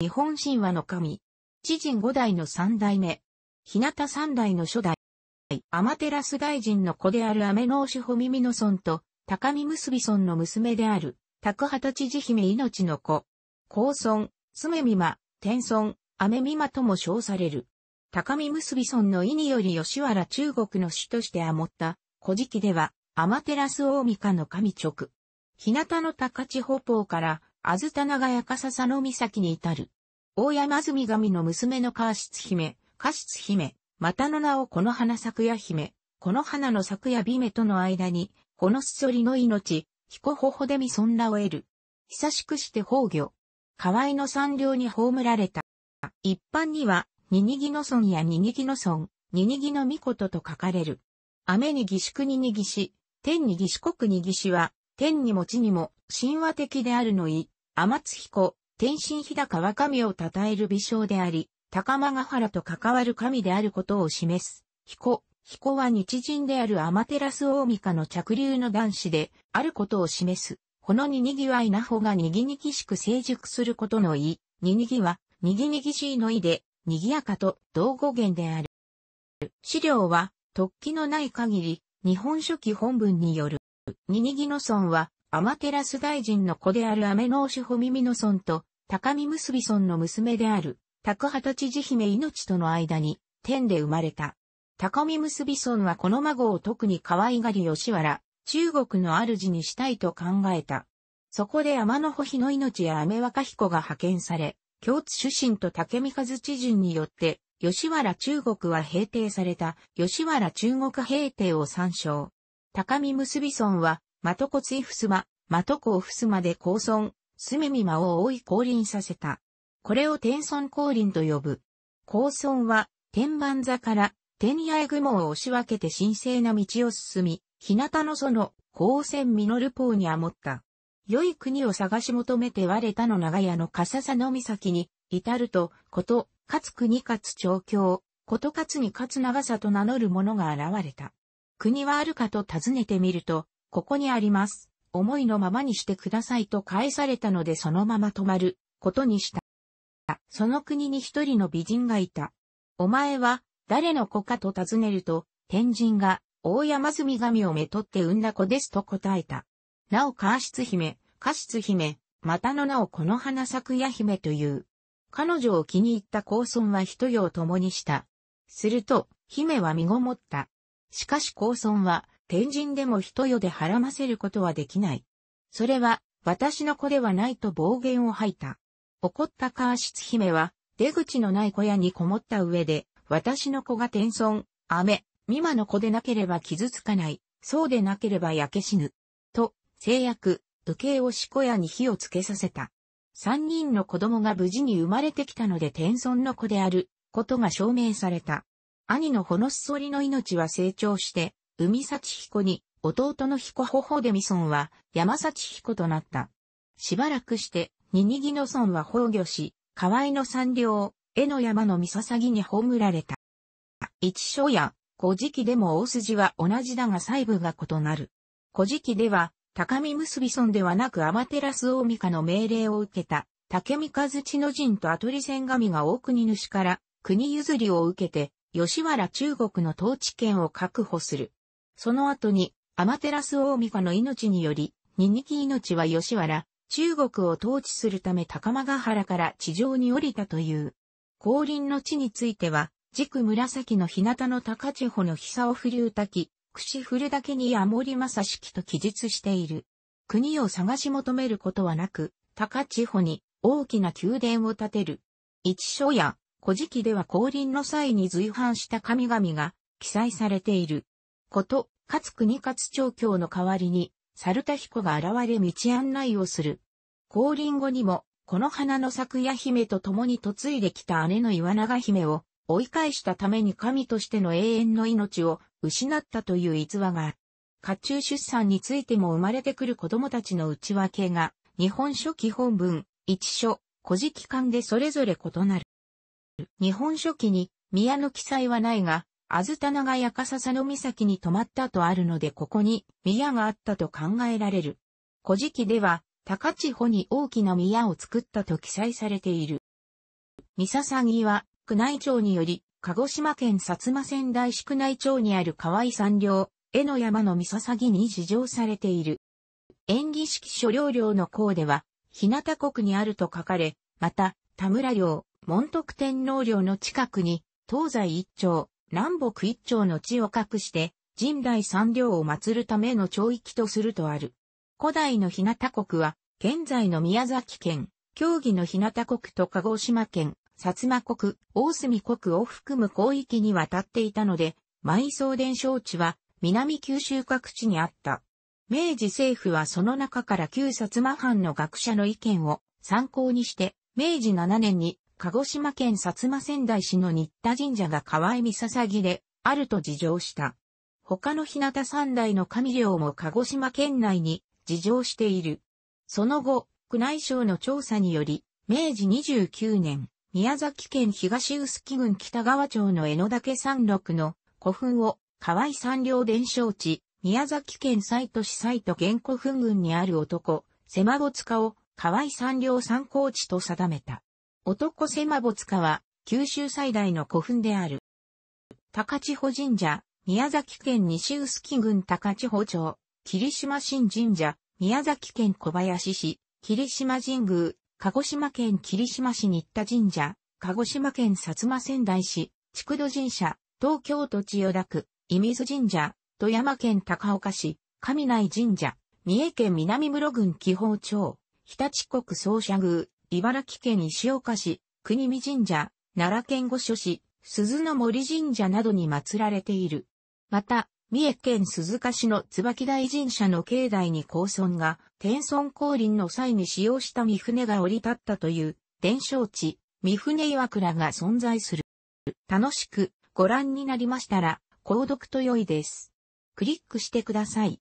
日本神話の神。知人五代の三代目。日向三代の初代。アマテラス大臣の子であるアメノーシホミミノソンと、高見結び村の娘である、高畑知事姫命の子。高村、爪美馬、天村、アメ美馬とも称される。高見結び村の意により吉原中国の主としてあもった、古事記では、アマテラス大美カの神直。日向の高千穂峰から、アズタナガヤカササノ岬に至る。大山み神の娘のカ室シツ姫、カシツ姫、またの名をこの花咲夜姫、この花の咲夜美女との間に、このすそりの命、彦ほほでみそんらを得る。久しくして崩御。河合の山稜に葬られた。一般には、ニニギの村やニニギの村、ニニギのみこと書かれる。雨に義宿ににぎし、天に義四国に義しは、天にも地にも神話的であるのい、天津彦、天津日高は神を称える微笑であり、高間ヶ原と関わる神であることを示す。彦、彦は日人であるアマテラス大御家の着流の男子であることを示す。このににぎわいなほがにぎにぎしく成熟することの意、ににぎは、にぎにぎしいの意で、にぎやかと同語源である。資料は、突起のない限り、日本書紀本文による。ニニギノ村は、アマテラス大臣の子であるアメノーシホミミノ村と、高見結び村の娘である、高畑知事姫命との間に、天で生まれた。高見結び村はこの孫を特に可愛がり吉原、中国の主にしたいと考えた。そこで天の保日の命や雨若彦が派遣され、京津出身と竹見和知人によって、吉原中国は平定された、吉原中国平定を参照。高見結び村は、的骨いふすま、的子をふすまで高村、住見間を追い降臨させた。これを天村降臨と呼ぶ。高村は、天板座から、天八重雲を押し分けて神聖な道を進み、日向の園、高専実る方にあもった。良い国を探し求めて我れたの長屋の笠佐の岬に、至ると、こと、かつ国かつ調教、ことかつにかつ長さと名乗る者が現れた。国はあるかと尋ねてみると、ここにあります。思いのままにしてくださいと返されたのでそのまま止まることにした。その国に一人の美人がいた。お前は誰の子かと尋ねると、天神が大山積神をめとって産んだ子ですと答えた。なおカーシツ姫、カシツ姫、またの名をこの花咲くや姫という。彼女を気に入った高村は一夜を共にした。すると、姫は身ごもった。しかし高尊は、天神でも人よで孕ませることはできない。それは、私の子ではないと暴言を吐いた。怒った川室姫は、出口のない小屋にこもった上で、私の子が天孫、雨、美馬の子でなければ傷つかない、そうでなければ焼け死ぬ。と、制約、受けをし小屋に火をつけさせた。三人の子供が無事に生まれてきたので天孫の子である、ことが証明された。兄のホノッソリの命は成長して、海幸彦に、弟の彦ホホデミソンは山幸彦となった。しばらくして、ニニギノソンは崩御し、河合の山両、絵の山のミササギに葬られた。一章や、古事記でも大筋は同じだが細部が異なる。古事記では、高見結び村ではなく天照大御家の命令を受けた、竹三和土の陣とアトリセン神が大国主から国譲りを受けて、吉原中国の統治権を確保する。その後に、天照大御子の命により、二木命は吉原、中国を統治するため高間ヶ原から地上に降りたという。降臨の地については、軸紫の日向の高千穂の久を振り歌き、串振るだけにやもりまさしきと記述している。国を探し求めることはなく、高千穂に大きな宮殿を建てる。一所や古事記では降臨の際に随伴した神々が記載されている。こと、かつ国かつ長教の代わりに、猿田彦が現れ道案内をする。降臨後にも、この花の咲夜姫と共に嫁いできた姉の岩永姫を追い返したために神としての永遠の命を失ったという逸話がある。家中出産についても生まれてくる子供たちの内訳が、日本書基本文、一書、古事記館でそれぞれ異なる。日本書紀に宮の記載はないが、あずたながやかささの岬に泊まったとあるのでここに宮があったと考えられる。古事記では高千穂に大きな宮を作ったと記載されている。三笹木は宮内庁により鹿児島県薩摩仙台市宮内庁にある河合山陵、江の山の三笹木に事情されている。演技式所領領の項では、日向国にあると書かれ、また、田村領、門徳天皇陵の近くに、東西一丁、南北一丁の地を隠して、神代三領を祀るための町域とするとある。古代の日向国は、現在の宮崎県、競技の日向国と鹿児島県、薩摩国、大隅国を含む広域に渡っていたので、埋葬伝承地は南九州各地にあった。明治政府はその中から旧薩摩藩の学者の意見を参考にして、明治7年に鹿児島県薩摩仙台市の新田神社が河合三笹木で、あると自情した。他の日向三代の神領も鹿児島県内に自情している。その後、宮内省の調査により、明治29年、宮崎県東臼杵郡北川町の江ノ岳山麓の古墳を河合三両伝承地、宮崎県西都市西都原古墳群にある男、狭子塚を河合三両参考地と定めた。男狭間塚は、九州最大の古墳である。高千穂神社、宮崎県西臼杵郡高千穂町、霧島新神社、宮崎県小林市、霧島神宮、鹿児島県霧島市新田神社、鹿児島県薩摩仙台市、筑戸神社、東京都千代田区、伊水神社、富山県高岡市、上内神社、三重県南室郡紀宝町、日立国総社宮、茨城県石岡市、国見神社、奈良県御所市、鈴の森神社などに祀られている。また、三重県鈴鹿市の椿大神社の境内に高村が、天孫降臨の際に使用した三船が降り立ったという、伝承地、三船岩倉が存在する。楽しくご覧になりましたら、購読と良いです。クリックしてください。